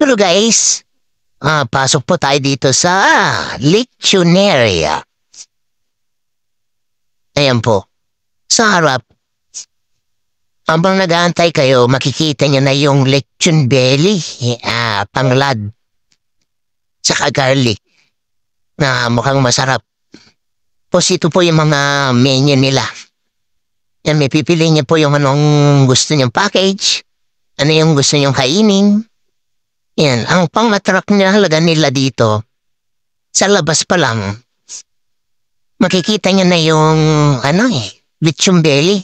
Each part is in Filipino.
Pero guys, ah, pasok po tayo dito sa ah, Lictionaria. Ayan po, sa harap. Habang nag-aantay kayo, makikita niyo na yung lection belly, ah, panglad, saka garlic, na mukhang masarap. Tapos ito po yung mga menu nila. Yan, may pipili niya po yung anong gusto niyong package, ano yung gusto niyong kainin, yan, ang pang-attract na halaga nila dito, sa labas pa lang, makikita niya na yung, ano eh, lithium belly.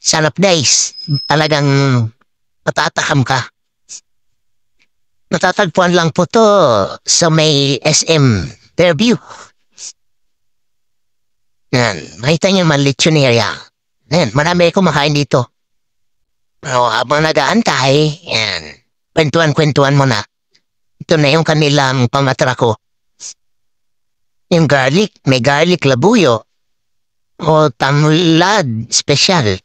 Sarap days, talagang matatakam ka. Natatagpuan lang po to sa may SM Fairview. Yan, makita niyo man lithium area. Yan, marami kumakain dito. Pero habang nag-aantay, yan, kwentuhan-kwentuhan mo na. Ito na yung kanilang pamatrako. Oh. Yung garlic, may garlic labuyo. O tamulad, special.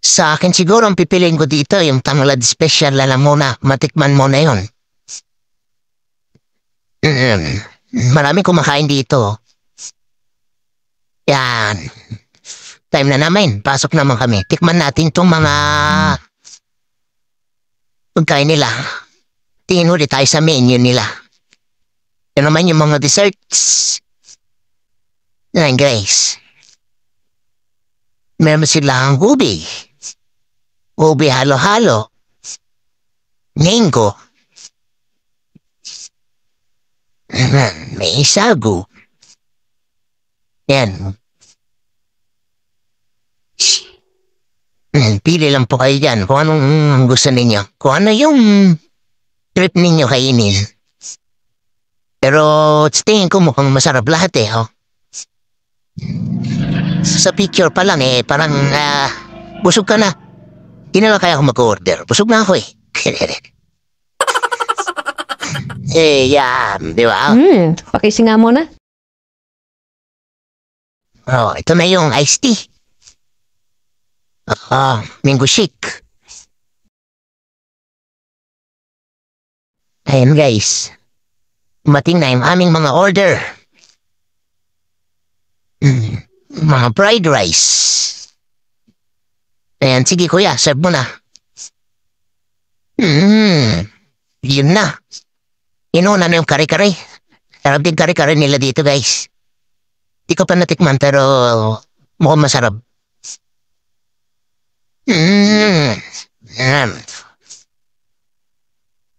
Sa akin siguro ang pipiliin ko dito yung tamulad special na lang muna. Matikman mo na yun. Marami kumakain dito. Yan. Time na namin. Pasok naman kami. Tikman natin tong mga pagkain nila. Tingin ulit tayo sa menu nila. Yan naman yung mga desserts. Nang Grace. Meron silang gubi. Ubi halo-halo. Ningo. May sago. Yan. Pili lang po kayo dyan kung anong gusto ninyo. Kung ano yung trip ninyo kainin. Pero sa tingin ko mukhang masarap lahat eh. Oh. Sa picture pa lang eh, parang uh, busog ka na. Hindi kaya ako mag-order. Busog na ako eh. eh, yan. di ba? Hmm, pakisinga mo na. Oh, ito na yung iced tea. Ah, mango shake. Ayan guys. Mating na yung aming mga order. Mm, mga fried rice. Ayan, sige kuya, serve mo na. Hmm, yun na. Inuna na yung kare-kare. Sarap din kare-kare nila dito guys. Di ko pa natikman pero mukhang masarap. Mm. Mm-hmm. Yan.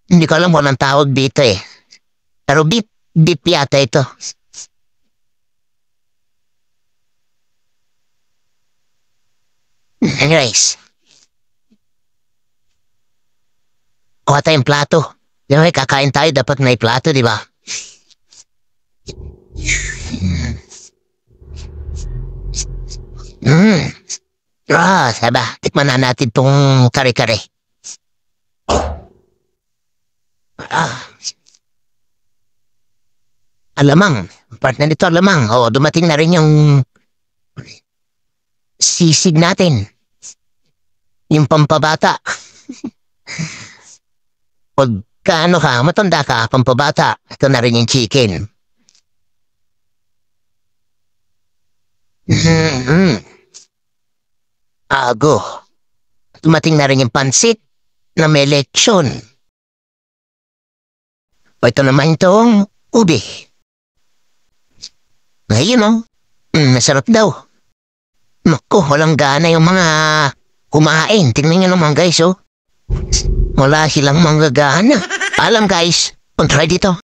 Hindi ko alam kung anong tawag dito eh. Pero beep, beep yata ito. Anyways. Kuha tayong plato. Di ba, kakain tayo, dapat may plato, di ba? Mmm. Ah, sabah tikman na natin tong kare-kare. Ah. Alamang, partner nito alamang. O, dumating na rin yung sisig natin. Yung pampabata. o, kaano ka, matanda ka, pampabata. Ito na rin yung chicken. Mm-hmm. Ago. Dumating na rin yung pansit na may lechon. O ito naman itong ube. Ngayon oh, mm, masarap daw. Naku, walang gana yung mga kumain. Tingnan nyo naman guys oh. Wala silang manggagana. Alam guys, pag try dito.